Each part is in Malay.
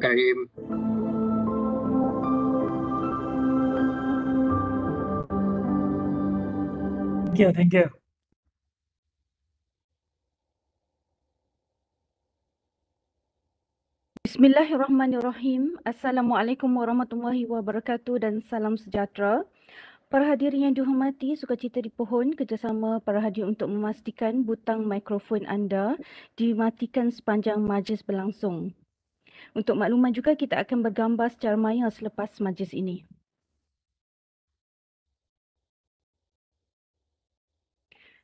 Rahim. Thank you, thank you. Bismillahirrahmanirrahim. Assalamualaikum warahmatullahi wabarakatuh dan salam sejahtera. Para hadirin yang dihormati, sukacita di pohon. kerjasama para hadirin untuk memastikan butang mikrofon anda dimatikan sepanjang majlis berlangsung. Untuk makluman juga kita akan bergambar secara maya selepas majlis ini.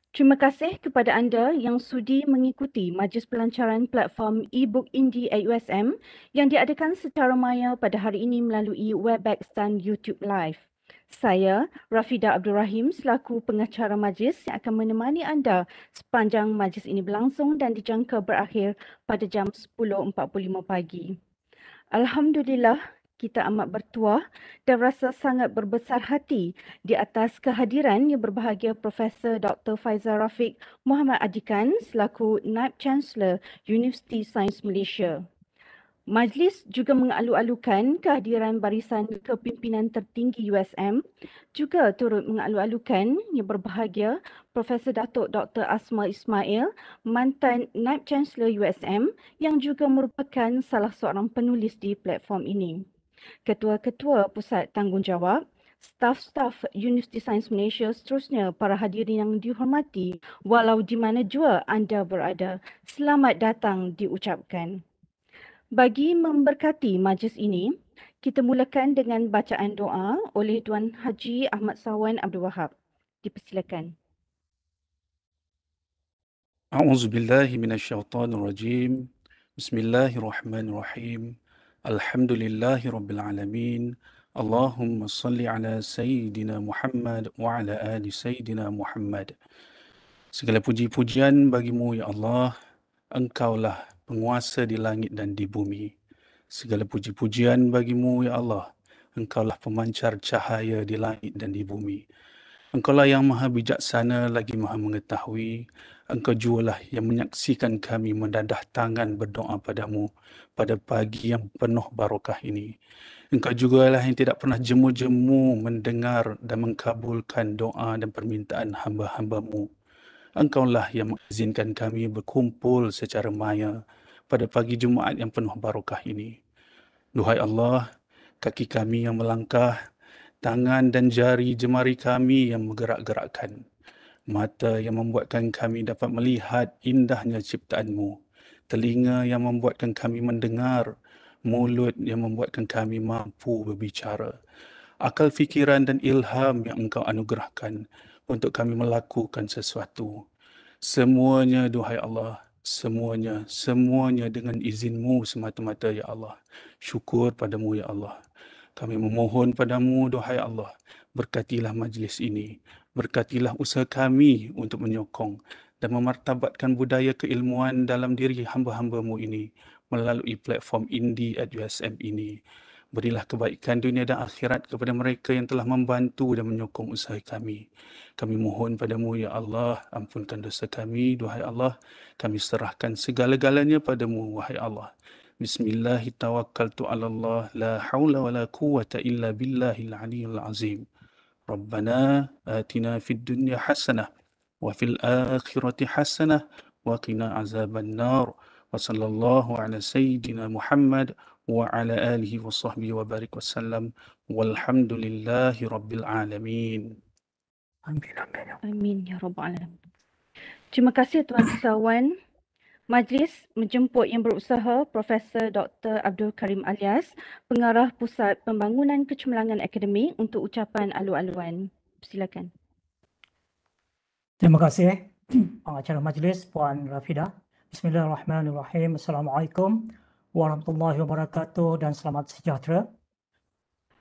Terima kasih kepada anda yang sudi mengikuti majlis pelancaran platform e-book Indie AUSM yang diadakan secara maya pada hari ini melalui Webex dan YouTube Live. Saya Rafida Abdul Rahim selaku pengacara majlis yang akan menemani anda sepanjang majlis ini berlangsung dan dijangka berakhir pada jam 10.45 pagi. Alhamdulillah kita amat bertuah dan rasa sangat berbesar hati di atas kehadiran yang berbahagia Profesor Dr. Faizal Rafiq Muhammad Adikan selaku Naib Chancellor Universiti Sains Malaysia. Majlis juga mengalu-alukan kehadiran barisan kepimpinan tertinggi USM juga turut mengalu-alukan yang berbahagia Profesor Datuk Dr. Asma Ismail, mantan Naib Chancellor USM yang juga merupakan salah seorang penulis di platform ini. Ketua-ketua Pusat Tanggungjawab, staf-staf Universiti Sains Malaysia seterusnya para hadirin yang dihormati walau di mana jua anda berada. Selamat datang diucapkan. Bagi memberkati majlis ini, kita mulakan dengan bacaan doa oleh Tuan Haji Ahmad Sawan Abdul Wahab. Dipersilakan. أعوذ بالله Bismillahirrahmanirrahim. الشيطان الرجيم بسم الله الرحمن الرحيم الحمد لله رب العالمين اللهم صل على segala puji pujian bagimu ya Allah engkaulah penguasa di langit dan di bumi. Segala puji-pujian bagimu, Ya Allah. Engkaulah pemancar cahaya di langit dan di bumi. Engkaulah yang maha bijaksana lagi maha mengetahui. Engkau jualah yang menyaksikan kami mendadah tangan berdoa padamu pada pagi yang penuh barokah ini. Engkau jugalah yang tidak pernah jemu-jemu mendengar dan mengkabulkan doa dan permintaan hamba-hambamu. Engkaulah yang mengizinkan kami berkumpul secara maya pada pagi Jumaat yang penuh barakah ini. Duhai Allah, kaki kami yang melangkah, tangan dan jari jemari kami yang menggerak-gerakkan, mata yang membuatkan kami dapat melihat indahnya ciptaanmu, telinga yang membuatkan kami mendengar, mulut yang membuatkan kami mampu berbicara, akal fikiran dan ilham yang engkau anugerahkan untuk kami melakukan sesuatu. Semuanya, Duhai Allah, semuanya semuanya dengan izinmu semata-mata ya Allah syukur padamu ya Allah kami memohon padamu duhai Allah berkatilah majlis ini berkatilah usaha kami untuk menyokong dan memartabatkan budaya keilmuan dalam diri hamba-hambamu ini melalui platform Indie at USM ini. Berilah kebaikan dunia dan akhirat kepada mereka yang telah membantu dan menyokong usaha kami. Kami mohon padamu, Ya Allah, ampunkan dosa kami, Duhai Allah. Kami serahkan segala-galanya padamu, Wahai Allah. Bismillahirrahmanirrahim. La hawla wa la quwata illa billahil aliyyil azim. Rabbana atina fid dunya hasanah wa fil akhirati hasanah wa qina azaban nar. Wa sallallahu ala sayyidina Muhammad. وعلى آله وصحبه وبارك وسلم والحمد لله رب العالمين Amin ya رب ya alamin. Terima kasih Tuan Sawan Majlis menjemput yang berusaha Profesor Dr. Abdul Karim Alias, Pengarah Pusat Pembangunan Kecemerlangan Akademik untuk ucapan alu-aluan. Silakan. Terima kasih pengacara majlis Puan Rafida. Bismillahirrahmanirrahim. Assalamualaikum warahmatullahi wabarakatuh dan selamat sejahtera.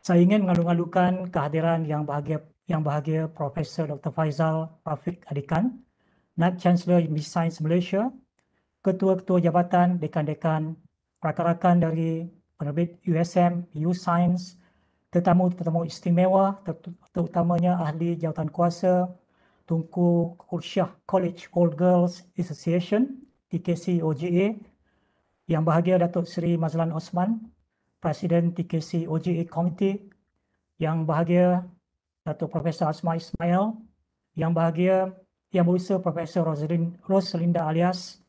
Saya ingin mengalu-alukan kehadiran yang bahagia yang bahagia Profesor Dr. Faizal Rafiq Adikan, Naib Chancellor Universiti Science Malaysia, Ketua-Ketua Jabatan Dekan-Dekan, rakan-rakan dari penerbit USM, U Science, tetamu-tetamu istimewa, terutamanya ahli jawatan kuasa, Tunku Kursyah College Old Girls Association, TKC OGA, yang Bahagia Datuk Seri Mazlan Osman, Presiden TKC OGA Committee, Yang Bahagia Datuk Profesor Asma Ismail, Yang Bahagia Yang Berusaha Profesor Roslin, Roslinda Alias,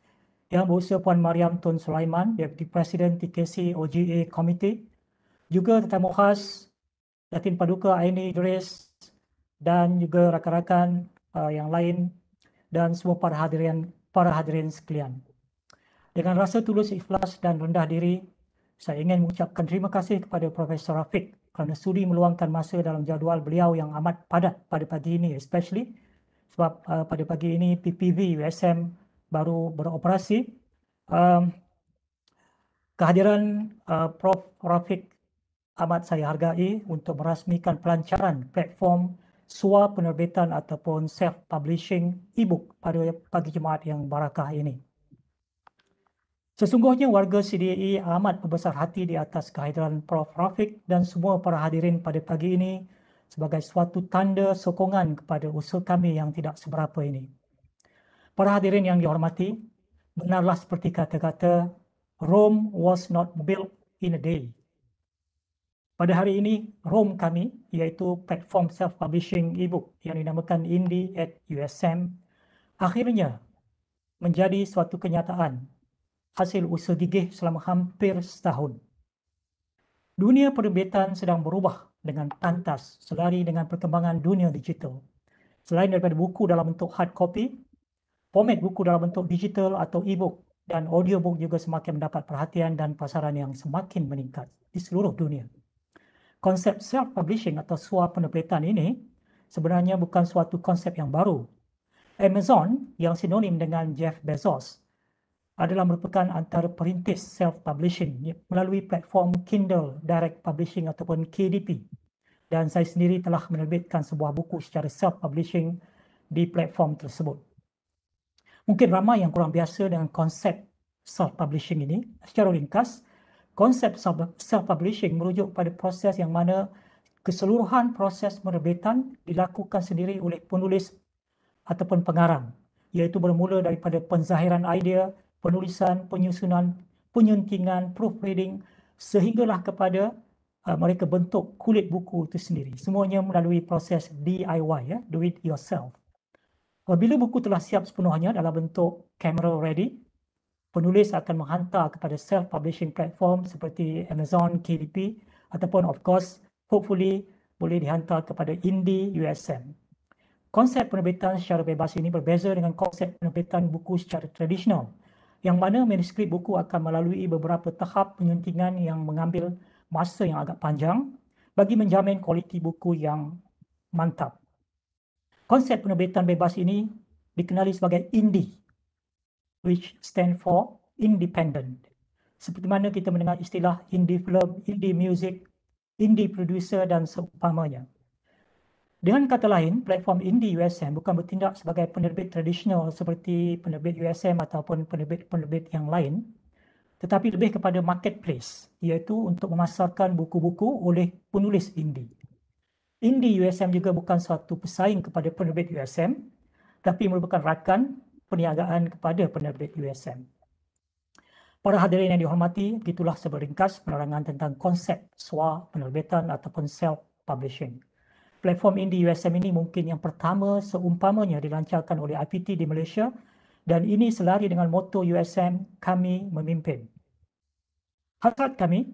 Yang Berusaha Puan Mariam Tun Sulaiman, Deputy Presiden TKC OGA Committee, juga tetamu khas Datin Paduka Aini Idris dan juga rakan-rakan uh, yang lain dan semua para hadirin para hadirin sekalian. Dengan rasa tulus ikhlas dan rendah diri, saya ingin mengucapkan terima kasih kepada Profesor Rafiq kerana sudi meluangkan masa dalam jadual beliau yang amat padat pada pagi ini especially sebab uh, pada pagi ini PPV USM baru beroperasi. Um, kehadiran uh, Prof. Rafiq amat saya hargai untuk merasmikan pelancaran platform suar penerbitan ataupun self-publishing e-book pada pagi Jumaat yang barakah ini. Sesungguhnya warga CDAE amat berbesar hati di atas kehadiran Prof. Rafiq dan semua para hadirin pada pagi ini sebagai suatu tanda sokongan kepada usul kami yang tidak seberapa ini. Para hadirin yang dihormati, benarlah seperti kata-kata, Rome was not built in a day. Pada hari ini, Rome kami, iaitu platform self-publishing e-book yang dinamakan Indie at USM, akhirnya menjadi suatu kenyataan hasil usaha gigih selama hampir setahun. Dunia perbetan sedang berubah dengan pantas selari dengan perkembangan dunia digital. Selain daripada buku dalam bentuk hard copy, format buku dalam bentuk digital atau e-book dan audiobook juga semakin mendapat perhatian dan pasaran yang semakin meningkat di seluruh dunia. Konsep self-publishing atau sua penerbitan ini sebenarnya bukan suatu konsep yang baru. Amazon yang sinonim dengan Jeff Bezos adalah merupakan antara perintis self-publishing ya, melalui platform Kindle Direct Publishing ataupun KDP. Dan saya sendiri telah menerbitkan sebuah buku secara self-publishing di platform tersebut. Mungkin ramai yang kurang biasa dengan konsep self-publishing ini. Secara ringkas, konsep self-publishing merujuk pada proses yang mana keseluruhan proses penerbitan dilakukan sendiri oleh penulis ataupun pengarang iaitu bermula daripada penzahiran idea penulisan, penyusunan, penyuntingan, proofreading sehinggalah kepada uh, mereka bentuk kulit buku itu sendiri. Semuanya melalui proses DIY, ya, do it yourself. Apabila uh, buku telah siap sepenuhnya dalam bentuk camera ready, penulis akan menghantar kepada self-publishing platform seperti Amazon, KDP ataupun of course, hopefully boleh dihantar kepada Indie USM. Konsep penerbitan secara bebas ini berbeza dengan konsep penerbitan buku secara tradisional yang mana manuskrip buku akan melalui beberapa tahap penyuntingan yang mengambil masa yang agak panjang bagi menjamin kualiti buku yang mantap. Konsep penerbitan bebas ini dikenali sebagai indie which stand for independent. Seperti mana kita mendengar istilah indie film, indie music, indie producer dan seumpamanya. Dengan kata lain, platform indie USM bukan bertindak sebagai penerbit tradisional seperti penerbit USM ataupun penerbit-penerbit yang lain, tetapi lebih kepada marketplace, iaitu untuk memasarkan buku-buku oleh penulis indie. Indie USM juga bukan suatu pesaing kepada penerbit USM, tapi merupakan rakan perniagaan kepada penerbit USM. Para hadirin yang dihormati, itulah seberingkas penerangan tentang konsep swa penerbitan ataupun self-publishing platform indie USM ini mungkin yang pertama seumpamanya dilancarkan oleh IPT di Malaysia dan ini selari dengan moto USM kami memimpin. Hasrat kami,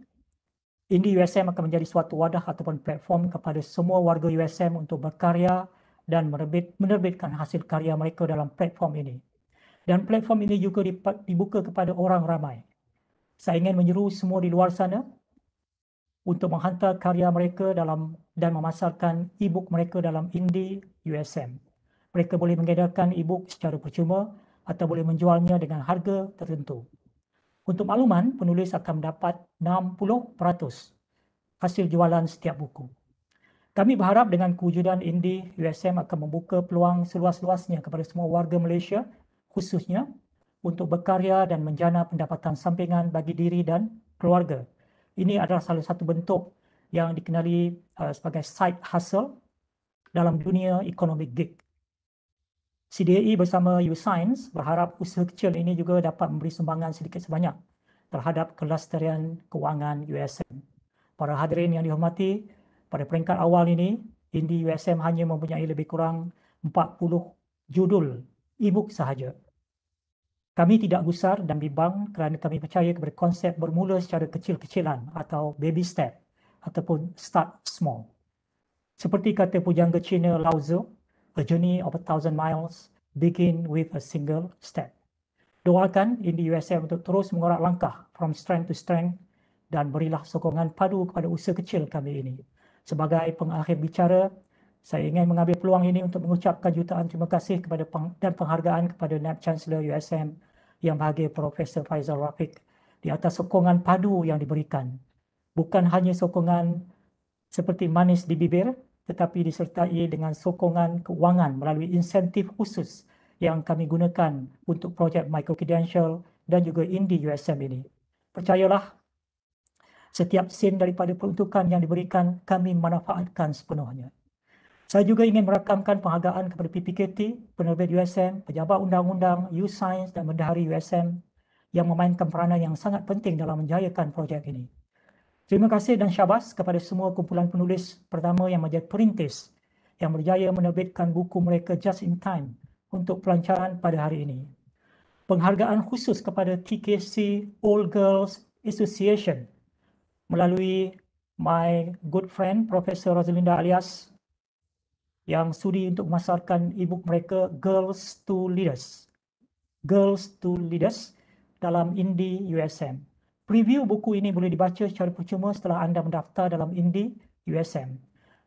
Indi USM akan menjadi suatu wadah ataupun platform kepada semua warga USM untuk berkarya dan menerbit, menerbitkan hasil karya mereka dalam platform ini. Dan platform ini juga dibuka kepada orang ramai. Saya ingin menyeru semua di luar sana untuk menghantar karya mereka dalam dan memasarkan e-book mereka dalam Indi USM. Mereka boleh mengedarkan e-book secara percuma atau boleh menjualnya dengan harga tertentu. Untuk makluman, penulis akan mendapat 60% hasil jualan setiap buku. Kami berharap dengan kewujudan Indi USM akan membuka peluang seluas-luasnya kepada semua warga Malaysia khususnya untuk berkarya dan menjana pendapatan sampingan bagi diri dan keluarga. Ini adalah salah satu bentuk yang dikenali uh, sebagai side hustle dalam dunia ekonomi gig. CDAI e bersama U-Science berharap usaha kecil ini juga dapat memberi sumbangan sedikit sebanyak terhadap kelasterian kewangan USM. Para hadirin yang dihormati, pada peringkat awal ini, Indi USM hanya mempunyai lebih kurang 40 judul e-book sahaja. Kami tidak gusar dan bimbang kerana kami percaya kepada konsep bermula secara kecil-kecilan atau baby step ataupun start small. Seperti kata pujangga Cina Lao Tzu, a journey of a thousand miles begin with a single step. Doakan Indi USM untuk terus mengorak langkah from strength to strength dan berilah sokongan padu kepada usaha kecil kami ini. Sebagai pengakhir bicara, saya ingin mengambil peluang ini untuk mengucapkan jutaan terima kasih kepada peng- dan penghargaan kepada Naib Chancellor USM yang bahagia Profesor Faizal Rafiq di atas sokongan padu yang diberikan bukan hanya sokongan seperti manis di bibir tetapi disertai dengan sokongan kewangan melalui insentif khusus yang kami gunakan untuk projek microcredential dan juga indi USM ini. Percayalah, setiap sen daripada peruntukan yang diberikan kami manfaatkan sepenuhnya. Saya juga ingin merakamkan penghargaan kepada PPKT, penerbit USM, pejabat undang-undang, U-Science dan mendahari USM yang memainkan peranan yang sangat penting dalam menjayakan projek ini. Terima kasih dan syabas kepada semua kumpulan penulis pertama yang menjadi perintis yang berjaya menerbitkan buku mereka Just in Time untuk pelancaran pada hari ini. Penghargaan khusus kepada TKC All Girls Association melalui my good friend Profesor Rosalinda alias yang sudi untuk memasarkan e-book mereka Girls to Leaders. Girls to Leaders dalam Indie USM. Preview buku ini boleh dibaca secara percuma setelah anda mendaftar dalam Indi USM.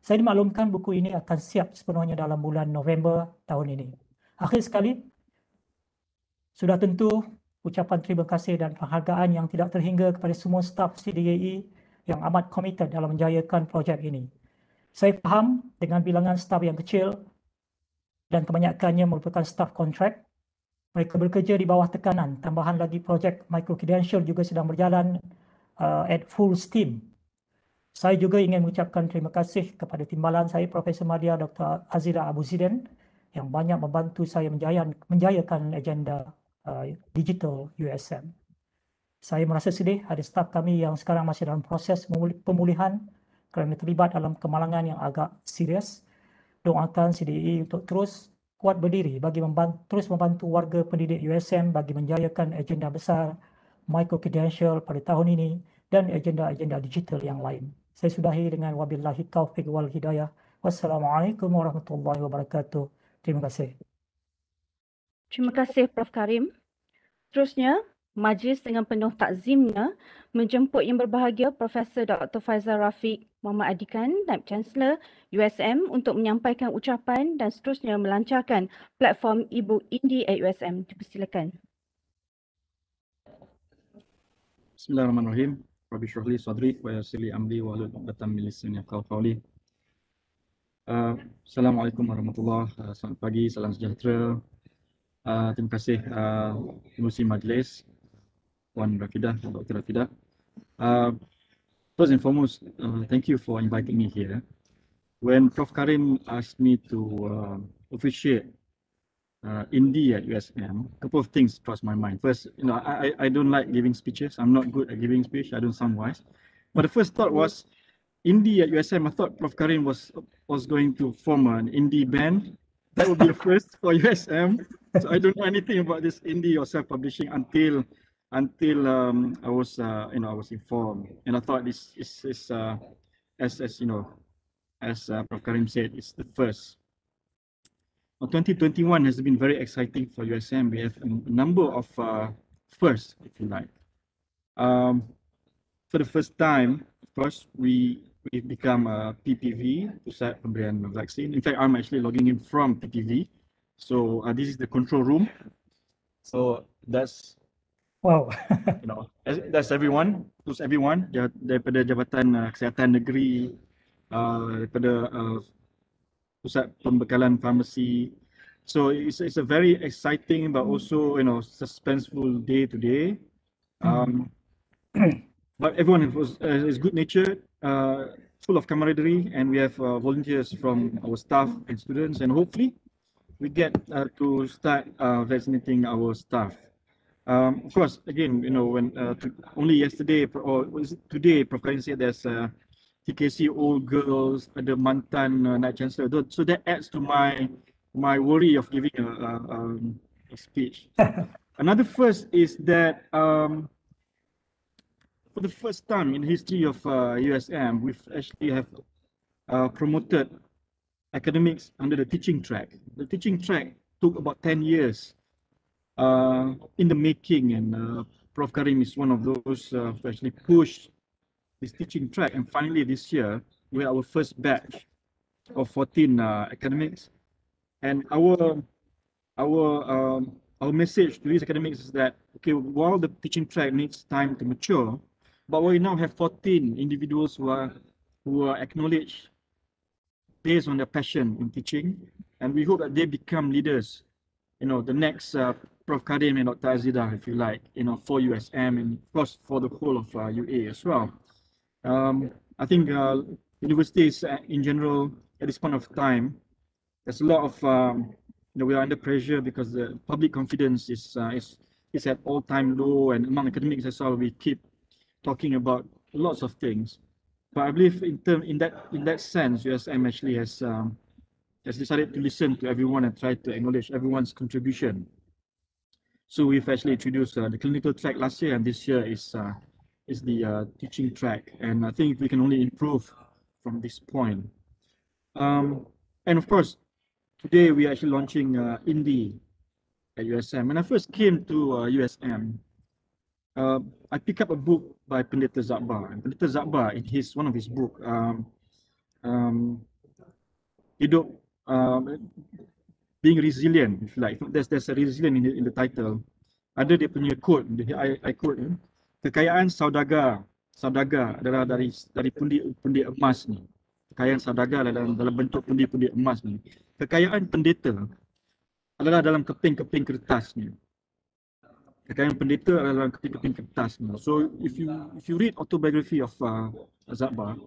Saya dimaklumkan buku ini akan siap sepenuhnya dalam bulan November tahun ini. Akhir sekali, sudah tentu ucapan terima kasih dan penghargaan yang tidak terhingga kepada semua staf CDAE yang amat komited dalam menjayakan projek ini. Saya faham dengan bilangan staf yang kecil dan kebanyakannya merupakan staf kontrak, mereka bekerja di bawah tekanan. Tambahan lagi projek microcredential juga sedang berjalan uh, at full steam. Saya juga ingin mengucapkan terima kasih kepada timbalan saya Profesor Maria Dr. Azira Abu Zidan yang banyak membantu saya menjayakan, menjayakan agenda uh, digital USM. Saya merasa sedih ada staf kami yang sekarang masih dalam proses pemulihan kerana terlibat dalam kemalangan yang agak serius. Doakan CDE untuk terus kuat berdiri bagi membantu, terus membantu warga pendidik USM bagi menjayakan agenda besar microcredential pada tahun ini dan agenda-agenda digital yang lain. Saya sudahi dengan wabillahi taufiq wal hidayah. Wassalamualaikum warahmatullahi wabarakatuh. Terima kasih. Terima kasih Prof Karim. Terusnya, majlis dengan penuh takzimnya menjemput yang berbahagia Profesor Dr Faizal Rafiq Muhammad Adikan, Naib Chancellor USM untuk menyampaikan ucapan dan seterusnya melancarkan platform Ibu Indi at USM. Dipersilakan. Bismillahirrahmanirrahim. Rabbi Shuhli Sadri wa Yasili Amri wa Alul Batam Milisun Yaqal Qawli. Uh, Assalamualaikum warahmatullahi wabarakatuh. Selamat pagi, salam sejahtera. Uh, terima kasih uh, Musi Majlis, Puan Rafidah, Dr. Rafidah. Uh, First and foremost, uh, mm-hmm. thank you for inviting me here. When Prof. Karim asked me to uh, officiate uh, India at USM, a couple of things crossed my mind. First, you know, I, I don't like giving speeches. I'm not good at giving speech. I don't sound wise. But the first thought was, indie at USM. I thought Prof. Karim was was going to form an indie band. That would be the first for USM. So I don't know anything about this indie or self-publishing until until um, I was, uh, you know, I was informed, and I thought this is, is uh, as as you know, as uh, Prof. Karim said, it's the first. Now, 2021 has been very exciting for USM. We have a number of uh, firsts, if you like. Um, for the first time, of course, we we become a PPV, to Pusat Pemberian vaccine. In fact, I'm actually logging in from PPV. So uh, this is the control room. So that's Wow. you know, that's everyone, includes everyone daripada Jabatan uh, Kesihatan Negeri, uh, daripada uh, Pusat Pembekalan Farmasi. So it's, it's a very exciting but hmm. also, you know, suspenseful day today. Hmm. Um, but everyone was, uh, is good-natured, uh, full of camaraderie, and we have uh, volunteers from our staff and students, and hopefully we get uh, to start uh, vaccinating our staff. Um, of course, again, you know, when uh, only yesterday or was it today, Prof. Karim said there's uh, TKC old girls, the Mantan uh, Night Chancellor. So that adds to my my worry of giving a, a, um, a speech. Another first is that um, for the first time in history of uh, USM, we have actually have uh, promoted academics under the teaching track. The teaching track took about 10 years uh, in the making, and uh, Prof. Karim is one of those uh, who actually pushed this teaching track. And finally, this year, we have our first batch of 14 academics. And our our um, our message to these academics is that okay, while the teaching track needs time to mature, but we now have 14 individuals who are who are acknowledged based on their passion in teaching, and we hope that they become leaders. You know, the next uh, Prof. Kadim and Dr. Azida, if you like, you know, for USM and of course for the whole of uh, UA as well. Um, I think uh, universities uh, in general at this point of time, there's a lot of um, you know we are under pressure because the public confidence is uh, is is at all time low, and among academics as well, we keep talking about lots of things. But I believe in term in that in that sense, USM actually has um, has decided to listen to everyone and try to acknowledge everyone's contribution so we've actually introduced uh, the clinical track last year, and this year is uh, is the uh, teaching track. And I think we can only improve from this point. Um, and of course, today we are actually launching uh, Indie at USM. When I first came to uh, USM, uh, I picked up a book by Pendeta Zabba. And Pendeta in his one of his book, um, um, Hidup, um, being resilient if you like there's there's a resilient in the, in the title ada dia punya quote the, I, I quote eh? kekayaan saudaga saudaga adalah dari dari pundi pundi emas ni kekayaan saudaga adalah dalam, dalam bentuk pundi pundi emas ni kekayaan pendeta adalah dalam keping-keping kertas ni kekayaan pendeta adalah dalam keping-keping kertas ni so if you if you read autobiography of uh, Zabar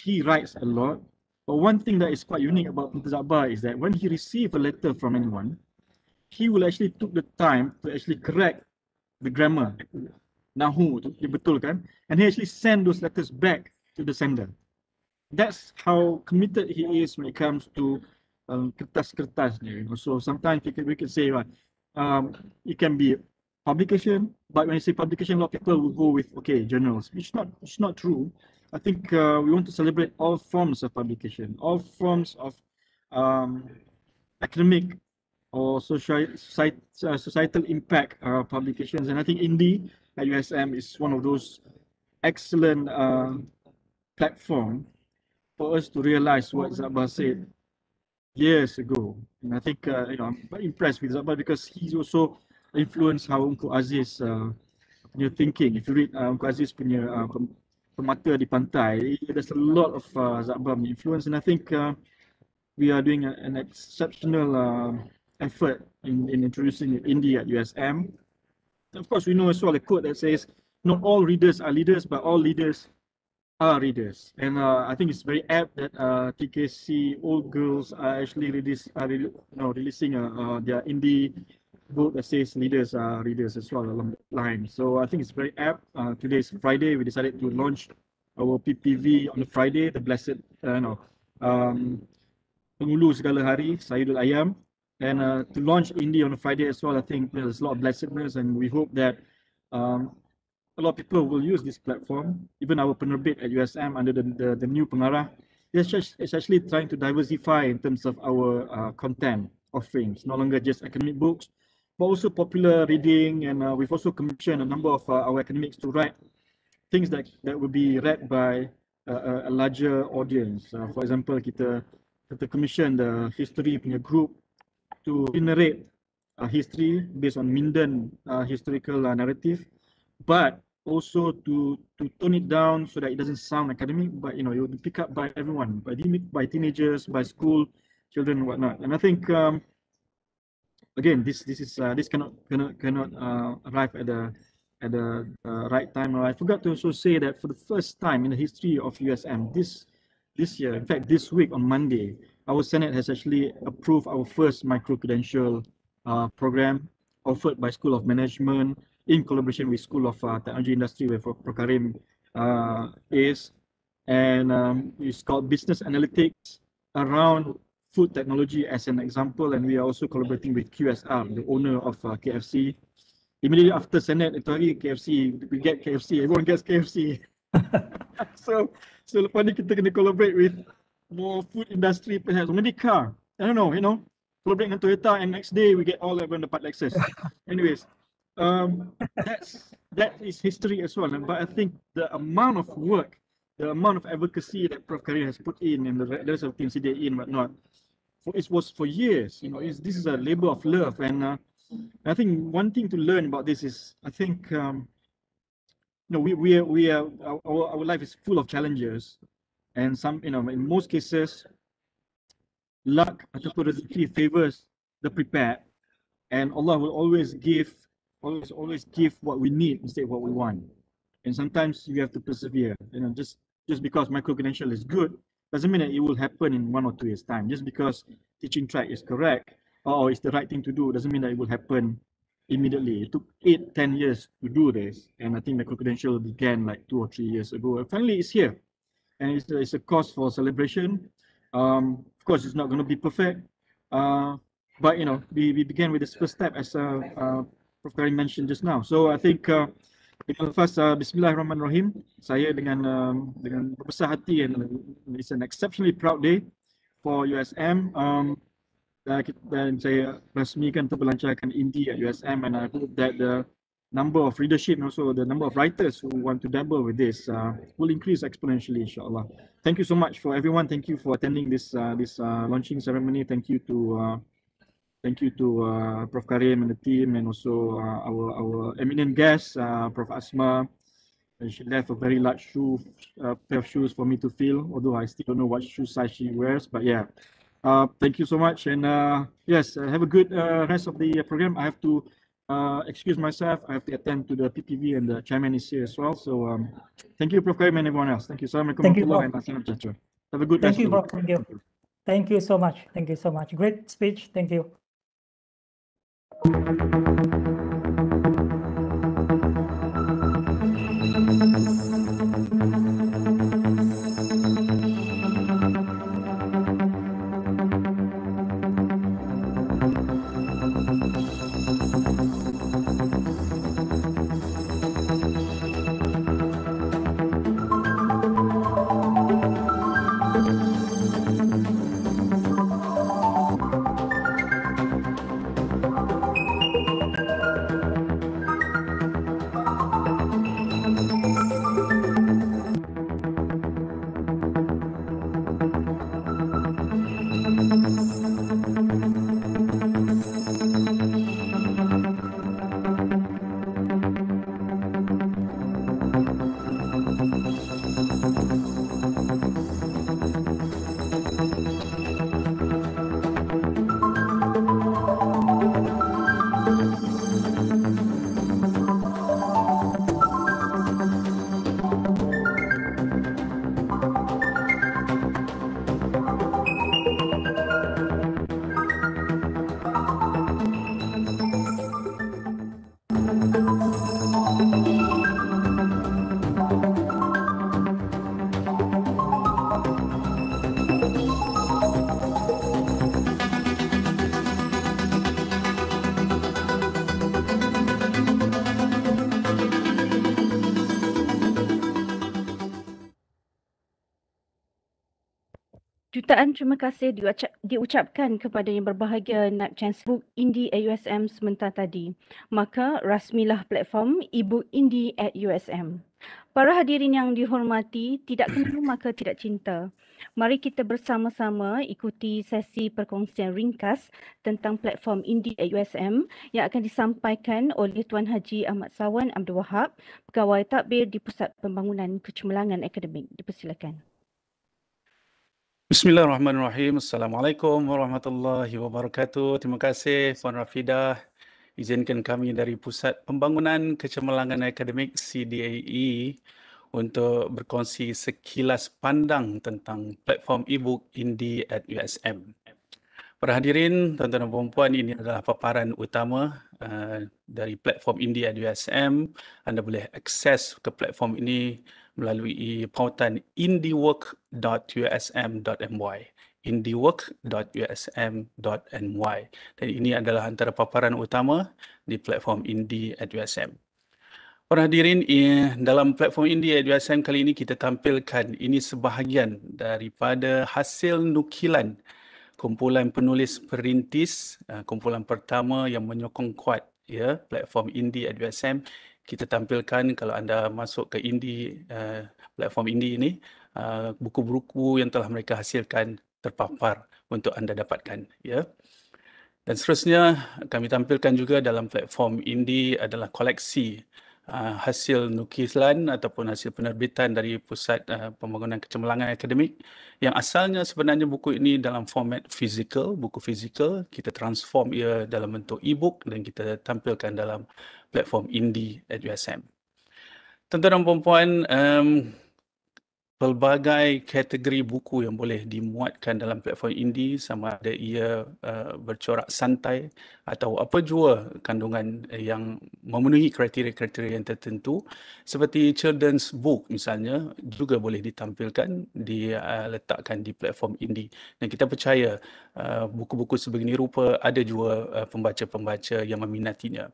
he writes a lot But one thing that is quite unique about Mr. Zabar is that when he received a letter from anyone, he will actually took the time to actually correct the grammar, nahu, dibetulkan, and he actually send those letters back to the sender. That's how committed he is when it comes to um, kertas-kertas. You know? So sometimes we can, we can say, right, um, it can be publication, but when you say publication, a lot of people will go with, okay, journals, which is not, it's not true. I think uh, we want to celebrate all forms of publication, all forms of um, academic or social, uh, societal impact uh, publications. And I think Indie at USM is one of those excellent uh, platform for us to realize what Zaba said years ago. And I think uh, you know, I'm impressed with Zaba because he's also influenced how Uncle Aziz uh, thinking. If you read uh, Uncle Aziz uh, permata di pantai. There's a lot of uh, Zabam influence and I think uh, we are doing a, an exceptional uh, effort in, in introducing India at USM. of course, we know as well a quote that says, not all readers are leaders, but all leaders are readers. And uh, I think it's very apt that uh, TKC Old Girls are actually release, are re- no, releasing uh, uh, their indie good assist leaders, are readers as well along the line. So I think it's very apt. Uh, today is Friday. We decided to launch our PPV on the Friday, the blessed, uh, know, um, pengulu segala hari, Sayyidul Ayam. And uh, to launch India on Friday as well, I think there's a lot of blessedness and we hope that um, a lot of people will use this platform. Even our penerbit at USM under the, the, the new pengarah, it's, just, it's actually trying to diversify in terms of our uh, content offerings, no longer just academic books, but also popular reading, and uh, we've also commissioned a number of uh, our academics to write things that, that will be read by uh, a larger audience. Uh, for example, kita kita commission the history punya group to generate a history based on Minden uh, historical uh, narrative, but also to to tone it down so that it doesn't sound academic, but you know it will be picked up by everyone, by by teenagers, by school children, and whatnot. And I think um, again this this is uh, this cannot cannot cannot uh, arrive at the at the uh, right time i forgot to also say that for the first time in the history of usm this this year in fact this week on monday our senate has actually approved our first micro uh, program offered by school of management in collaboration with school of uh, technology industry where prokarim uh, is and um, it's called business analytics around food technology as an example, and we are also collaborating with QSR, the owner of uh, KFC. Immediately after Senate, the hari KFC, we get KFC, everyone gets KFC. so, so lepas ni kita kena collaborate with more food industry perhaps, or maybe car. I don't know, you know, collaborate dengan Toyota and next day we get all of the part Lexus. Anyways, um, that's, that is history as well. But I think the amount of work the amount of advocacy that Prof. Karim has put in and the rest of things team did in whatnot, for, it was for years. You know, this is a labor of love. And uh, I think one thing to learn about this is, I think, um, you know, we we are, we are our, our life is full of challenges, and some you know in most cases, luck ataupun favors the prepared, and Allah will always give, always always give what we need instead of what we want and sometimes you have to persevere you know just just because micro credential is good doesn't mean that it will happen in one or two years time just because teaching track is correct or it's the right thing to do doesn't mean that it will happen immediately it took eight ten years to do this and i think micro credential began like two or three years ago finally it's here and it's, it's a cause for celebration um, of course it's not going to be perfect uh, but you know we, we began with this first step as uh, uh mentioned just now so i think uh, Okay, lepas uh, Bismillahirrahmanirrahim, saya dengan um, dengan berbesar hati and uh, it's an exceptionally proud day for USM. Um, uh, dan saya rasmikan atau belancarkan Indie at USM and I hope that the number of readership and also the number of writers who want to dabble with this uh, will increase exponentially insyaAllah. Thank you so much for everyone. Thank you for attending this uh, this uh, launching ceremony. Thank you to uh, Thank you to uh, Prof. Karim and the team, and also uh, our, our eminent guest, uh, Prof. Asma. And uh, she left a very large shoe, uh, pair of shoes for me to fill, although I still don't know what shoe size she wears. But yeah, uh, thank you so much. And yes, have a good rest of the program. I have to excuse myself. I have to attend to the PPV, and the chairman is here as well. So um, thank you, Prof. Karim, and everyone else. Thank you. Assalamualaikum thank you, Have a good Thank you, Prof. Thank you. Thank you so much. Thank you so much. Great speech. Thank you. ¡Tom, tom, tom, Jutaan terima kasih diucap, diucapkan kepada yang berbahagia Naib Chancellor Indie USM sementara tadi. Maka rasmilah platform Ibu Indie at USM. Para hadirin yang dihormati, tidak kenal maka tidak cinta. Mari kita bersama-sama ikuti sesi perkongsian ringkas tentang platform Indie at USM yang akan disampaikan oleh Tuan Haji Ahmad Sawan Abdul Wahab, Pegawai Takbir di Pusat Pembangunan Kecemerlangan Akademik. Dipersilakan. Bismillahirrahmanirrahim. Assalamualaikum warahmatullahi wabarakatuh. Terima kasih Puan Rafidah. Izinkan kami dari Pusat Pembangunan Kecemerlangan Akademik CDAE untuk berkongsi sekilas pandang tentang platform e-book Indie at USM. Para hadirin, tuan-tuan dan puan ini adalah paparan utama uh, dari platform Indie at USM. Anda boleh akses ke platform ini melalui pautan Work work.usm.my indiework.usm.my dan ini adalah antara paparan utama di platform indi at USM. Para hadirin, dalam platform indi at USM kali ini kita tampilkan ini sebahagian daripada hasil nukilan kumpulan penulis perintis, eh, kumpulan pertama yang menyokong kuat ya platform indi at USM. Kita tampilkan kalau anda masuk ke indi eh, platform indi ini, Uh, buku-buku yang telah mereka hasilkan terpapar untuk anda dapatkan ya. Dan seterusnya kami tampilkan juga dalam platform Indi adalah koleksi uh, hasil nukilan ataupun hasil penerbitan dari pusat uh, pembangunan kecemerlangan akademik yang asalnya sebenarnya buku ini dalam format fizikal, buku fizikal kita transform ia dalam bentuk e-book dan kita tampilkan dalam platform Indi at USM. Tuan-tuan dan puan-puan, um, pelbagai kategori buku yang boleh dimuatkan dalam platform ini sama ada ia uh, bercorak santai atau apa jua kandungan yang memenuhi kriteria-kriteria yang tertentu seperti children's book misalnya juga boleh ditampilkan diletakkan uh, di platform ini dan kita percaya uh, buku-buku sebegini rupa ada jua uh, pembaca-pembaca yang meminatinya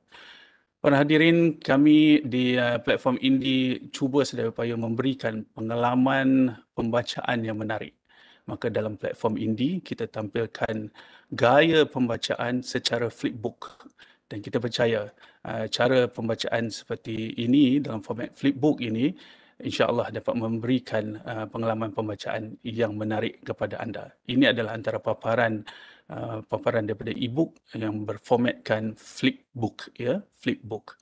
Para hadirin, kami di eh, platform Indi cuba sedaya upaya memberikan pengalaman pembacaan yang menarik. Maka dalam platform Indi kita tampilkan gaya pembacaan secara flipbook. Dan kita percaya eh, cara pembacaan seperti ini dalam format flipbook ini insyaAllah dapat memberikan uh, pengalaman pembacaan yang menarik kepada anda. Ini adalah antara paparan uh, paparan daripada e-book yang berformatkan flipbook. Ya? Flipbook.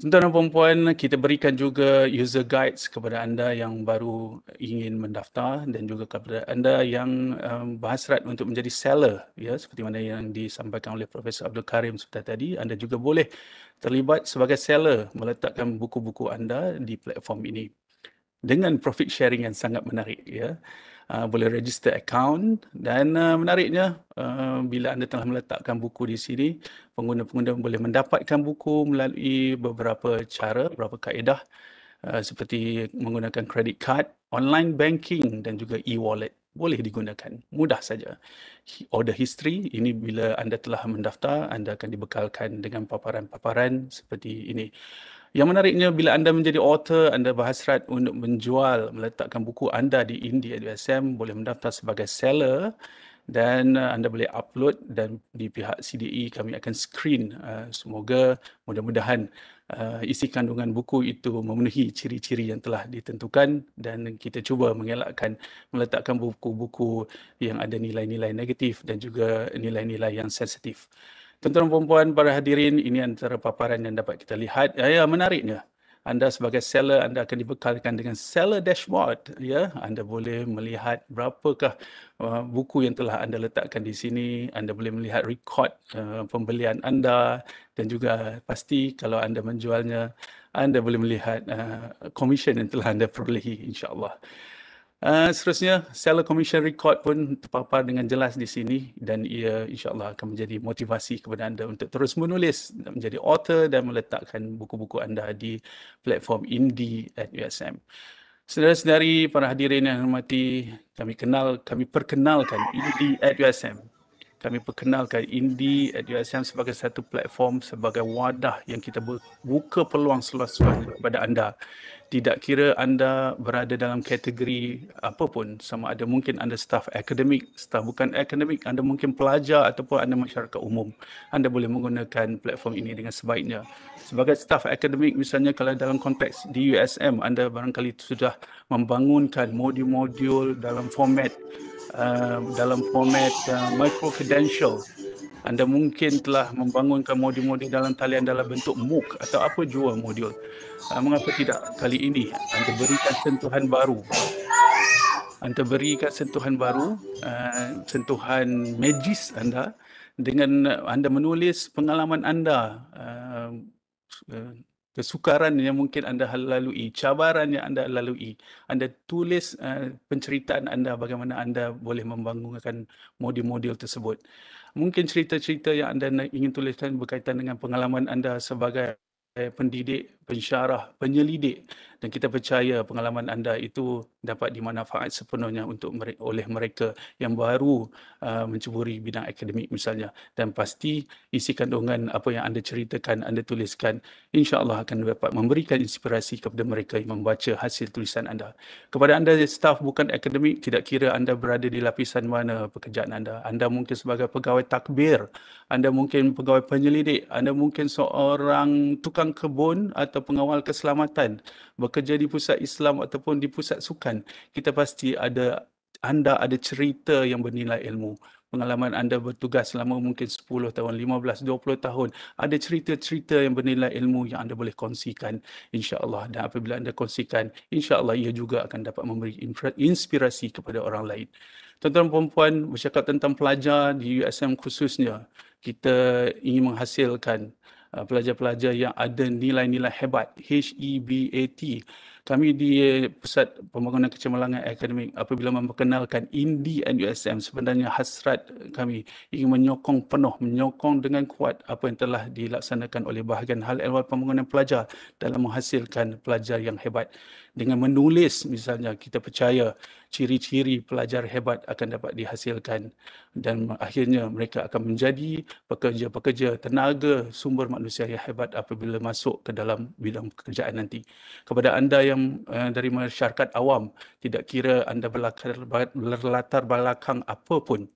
Tuan dan puan kita berikan juga user guides kepada anda yang baru ingin mendaftar dan juga kepada anda yang um, berhasrat untuk menjadi seller ya seperti mana yang disampaikan oleh Profesor Abdul Karim sebentar tadi, anda juga boleh terlibat sebagai seller meletakkan buku-buku anda di platform ini dengan profit sharing yang sangat menarik ya. Ah, boleh register account dan uh, menariknya uh, bila anda telah meletakkan buku di sini pengguna-pengguna boleh mendapatkan buku melalui beberapa cara beberapa kaedah uh, seperti menggunakan credit card online banking dan juga e-wallet boleh digunakan mudah saja order history ini bila anda telah mendaftar anda akan dibekalkan dengan paparan-paparan seperti ini yang menariknya bila anda menjadi author, anda berhasrat untuk menjual, meletakkan buku anda di Indie ADSM, boleh mendaftar sebagai seller dan uh, anda boleh upload dan di pihak CDE kami akan screen. Uh, semoga mudah-mudahan uh, isi kandungan buku itu memenuhi ciri-ciri yang telah ditentukan dan kita cuba mengelakkan meletakkan buku-buku yang ada nilai-nilai negatif dan juga nilai-nilai yang sensitif. Tuan-tuan perempuan para hadirin, ini antara paparan yang dapat kita lihat. Ya, ya menariknya. Anda sebagai seller, anda akan dibekalkan dengan seller dashboard. Ya, Anda boleh melihat berapakah uh, buku yang telah anda letakkan di sini. Anda boleh melihat rekod uh, pembelian anda. Dan juga pasti kalau anda menjualnya, anda boleh melihat uh, komisen yang telah anda perolehi insyaAllah. Eh, seterusnya, seller commission record pun terpapar dengan jelas di sini dan ia insyaAllah akan menjadi motivasi kepada anda untuk terus menulis, menjadi author dan meletakkan buku-buku anda di platform Indie at USM. Saudara-saudari, para hadirin yang hormati, kami kenal, kami perkenalkan Indie at USM. Kami perkenalkan Indie at USM sebagai satu platform, sebagai wadah yang kita buka peluang seluas-luasnya kepada anda tidak kira anda berada dalam kategori apa pun sama ada mungkin anda staf akademik staf bukan akademik anda mungkin pelajar ataupun anda masyarakat umum anda boleh menggunakan platform ini dengan sebaiknya sebagai staf akademik misalnya kalau dalam konteks di USM anda barangkali sudah membangunkan modul-modul dalam format uh, dalam format uh, micro credential anda mungkin telah membangunkan modul-modul dalam talian dalam bentuk MOOC atau apa jua modul. Uh, mengapa tidak kali ini anda berikan sentuhan baru? Anda berikan sentuhan baru, uh, sentuhan magis anda dengan anda menulis pengalaman anda, uh, kesukaran yang mungkin anda lalui, cabaran yang anda lalui. Anda tulis uh, penceritaan anda bagaimana anda boleh membangunkan modul-modul tersebut mungkin cerita-cerita yang anda ingin tuliskan berkaitan dengan pengalaman anda sebagai pendidik pensyarah, penyelidik dan kita percaya pengalaman anda itu dapat dimanfaat sepenuhnya untuk mereka, oleh mereka yang baru uh, mencuburi bidang akademik misalnya dan pasti isi kandungan apa yang anda ceritakan, anda tuliskan insyaAllah akan dapat memberikan inspirasi kepada mereka yang membaca hasil tulisan anda. Kepada anda staf bukan akademik, tidak kira anda berada di lapisan mana pekerjaan anda. Anda mungkin sebagai pegawai takbir, anda mungkin pegawai penyelidik, anda mungkin seorang tukang kebun atau atau pengawal keselamatan bekerja di pusat Islam ataupun di pusat sukan kita pasti ada anda ada cerita yang bernilai ilmu pengalaman anda bertugas selama mungkin 10 tahun 15 20 tahun ada cerita-cerita yang bernilai ilmu yang anda boleh kongsikan insya-Allah dan apabila anda kongsikan insya-Allah ia juga akan dapat memberi inspirasi kepada orang lain tuan-tuan puan-puan bercakap tentang pelajar di USM khususnya kita ingin menghasilkan Uh, pelajar-pelajar yang ada nilai-nilai hebat HEBAT. Kami di eh, Pusat Pembangunan Kecemerlangan Akademik apabila memperkenalkan INDI NUSM sebenarnya hasrat kami ingin menyokong penuh, menyokong dengan kuat apa yang telah dilaksanakan oleh bahagian hal ehwal pembangunan pelajar dalam menghasilkan pelajar yang hebat dengan menulis misalnya kita percaya ciri-ciri pelajar hebat akan dapat dihasilkan dan akhirnya mereka akan menjadi pekerja-pekerja tenaga sumber manusia yang hebat apabila masuk ke dalam bidang pekerjaan nanti. Kepada anda yang uh, dari masyarakat awam, tidak kira anda berlatar belakang apapun,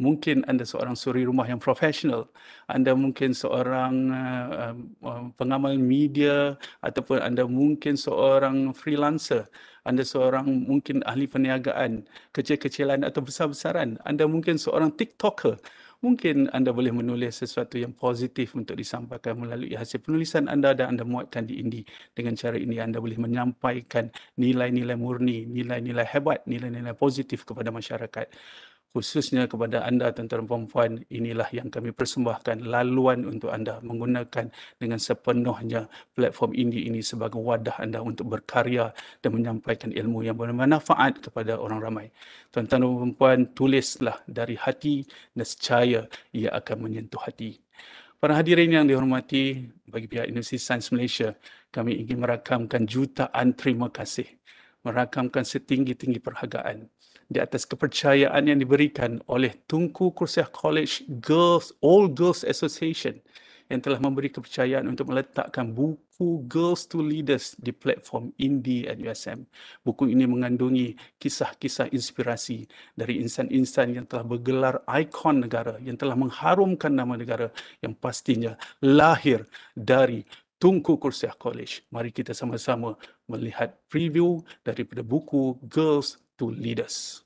mungkin anda seorang suri rumah yang profesional anda mungkin seorang uh, uh, pengamal media ataupun anda mungkin seorang freelancer anda seorang mungkin ahli perniagaan kecil-kecilan atau besar-besaran anda mungkin seorang tiktoker mungkin anda boleh menulis sesuatu yang positif untuk disampaikan melalui hasil penulisan anda dan anda muatkan di Indi dengan cara ini anda boleh menyampaikan nilai-nilai murni nilai-nilai hebat nilai-nilai positif kepada masyarakat khususnya kepada anda tuan-tuan puan-puan inilah yang kami persembahkan laluan untuk anda menggunakan dengan sepenuhnya platform ini ini sebagai wadah anda untuk berkarya dan menyampaikan ilmu yang bermanfaat kepada orang ramai tuan-tuan puan-puan tulislah dari hati nescaya ia akan menyentuh hati para hadirin yang dihormati bagi pihak Universiti Sains Malaysia kami ingin merakamkan jutaan terima kasih merakamkan setinggi-tinggi perhargaan di atas kepercayaan yang diberikan oleh Tungku Kursiah College Girls All Girls Association yang telah memberi kepercayaan untuk meletakkan buku Girls to Leaders di platform Indie at USM. Buku ini mengandungi kisah-kisah inspirasi dari insan-insan yang telah bergelar ikon negara, yang telah mengharumkan nama negara yang pastinya lahir dari Tungku Kursiah College. Mari kita sama-sama melihat preview daripada buku Girls to lead us.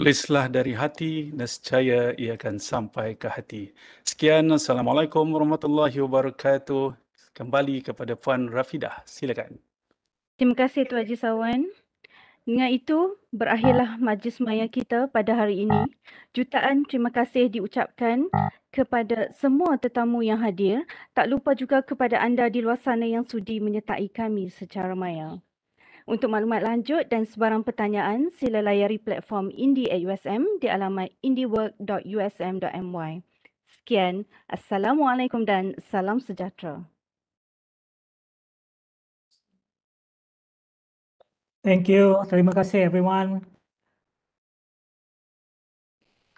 Tulislah dari hati, nescaya ia akan sampai ke hati. Sekian, Assalamualaikum warahmatullahi wabarakatuh. Kembali kepada Puan Rafidah, silakan. Terima kasih Tuan Haji Sawan. Dengan itu, berakhirlah majlis maya kita pada hari ini. Jutaan terima kasih diucapkan kepada semua tetamu yang hadir. Tak lupa juga kepada anda di luar sana yang sudi menyertai kami secara maya. Untuk maklumat lanjut dan sebarang pertanyaan, sila layari platform Indie at USM di alamat indiework.usm.my. Sekian, Assalamualaikum dan salam sejahtera. Thank you. Terima kasih everyone.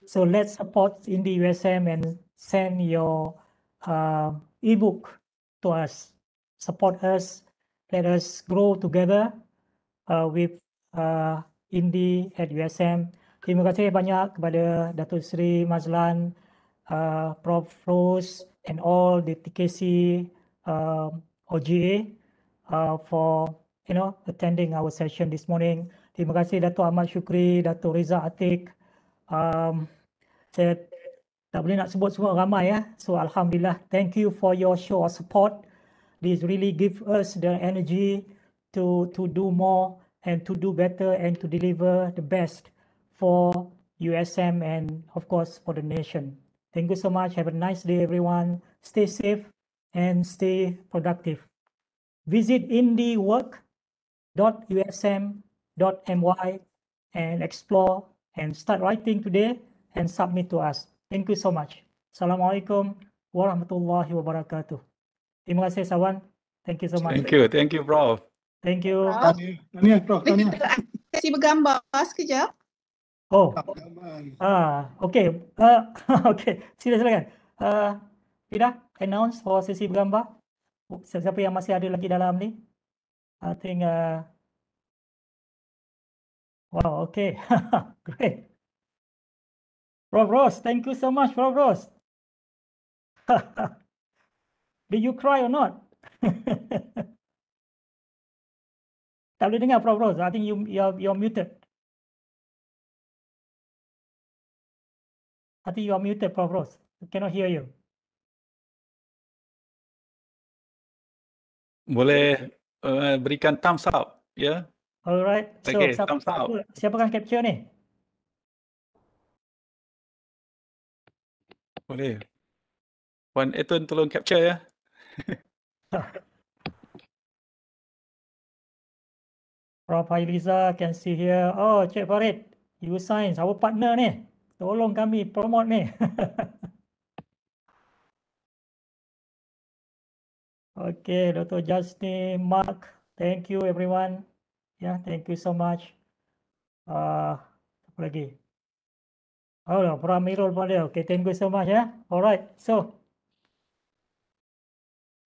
So let's support Indie USM and send your uh, ebook to us. Support us. Let us grow together uh, with uh, Indi at USM. Terima kasih banyak kepada Datuk Sri Mazlan, uh, Prof. Rose and all the TKC uh, OGA uh, for you know attending our session this morning. Terima kasih Datuk Ahmad Shukri, Datuk Riza Atik. Um, saya tak boleh nak sebut semua ramai ya. So Alhamdulillah, thank you for your show of support. This really give us the energy to to do more and to do better and to deliver the best for USM and, of course, for the nation. Thank you so much. Have a nice day, everyone. Stay safe and stay productive. Visit indiework.usm.my and explore and start writing today and submit to us. Thank you so much. Assalamualaikum warahmatullahi wabarakatuh. Terima kasih, Sawan. Thank you so much. Thank you. Thank you, Prof. Thank you. Tanya, Prof. Tanya. Si bergambar sekejap. Oh. Ah, okay. Uh, okay. Sila silakan. Uh, ah, Pida, announce for sesi bergambar. Oh, Siapa yang masih ada lagi dalam ni? I think. Uh... Wow, okay. Great. Prof. Ross, thank you so much, Prof. Ross. Did you cry or not? Tak boleh dengar Prof Rose. I think you you you're muted. I think you are muted, Prof. Rose. We cannot hear you. Boleh uh, berikan thumbs up, ya? Yeah? Alright. Okay, so, thumbs up. Siapa kan capture ni? Boleh. Wan Eton eh, tolong capture, ya? Yeah? Prof. Hailiza can see here. Oh, Cik Farid, you science, our partner ni. Tolong kami promote ni. okay, Dr. Justin, Mark, thank you everyone. Yeah, thank you so much. Uh, apa lagi? Oh, no, Prof. Mirul pada. Okay, thank you so much. Yeah. Alright, so.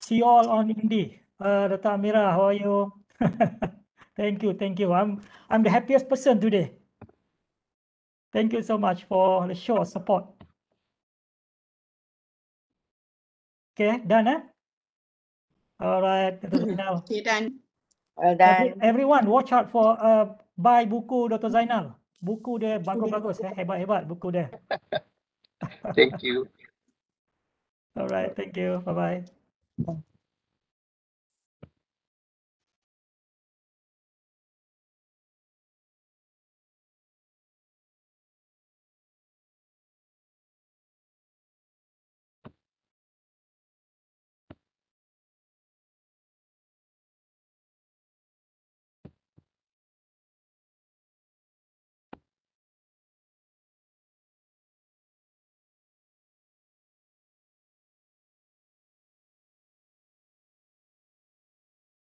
See you all on Indie. Uh, Dr. Amira, how are you? Thank you, thank you. I'm I'm the happiest person today. Thank you so much for the show support. Okay, done, eh? All right. Now. Okay, done. Well done. everyone, watch out for uh, buy buku Dr. Zainal. Buku dia bagus-bagus, eh? hebat-hebat buku dia. thank you. All right, thank you. Bye-bye.